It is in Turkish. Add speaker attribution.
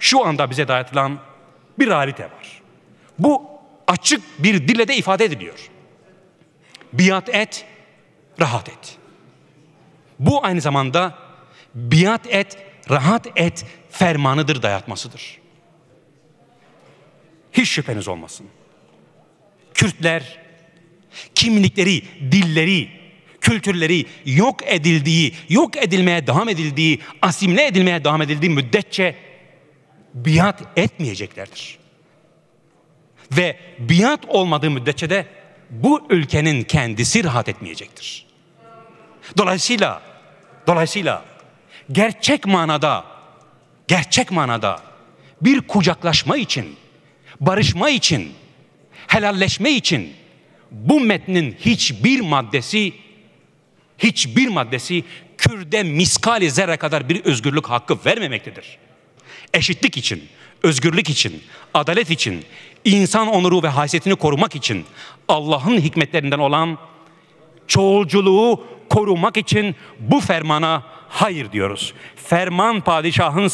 Speaker 1: şu anda bize dayatılan bir realite var. Bu açık bir dille de ifade ediliyor. Biat et, rahat et. Bu aynı zamanda biat et, rahat et fermanıdır, dayatmasıdır. Hiç şüpheniz olmasın. Kürtler kimlikleri, dilleri, kültürleri yok edildiği, yok edilmeye devam edildiği, asimle edilmeye devam edildiği müddetçe biat etmeyeceklerdir. Ve biat olmadığı müddetçe de bu ülkenin kendisi rahat etmeyecektir. Dolayısıyla dolayısıyla gerçek manada gerçek manada bir kucaklaşma için, barışma için, helalleşme için bu metnin hiçbir maddesi hiçbir maddesi kürde miskali zerre kadar bir özgürlük hakkı vermemektedir. Eşitlik için, özgürlük için, adalet için, insan onuru ve haysiyetini korumak için, Allah'ın hikmetlerinden olan çoğulculuğu korumak için bu fermana hayır diyoruz. Ferman padişahın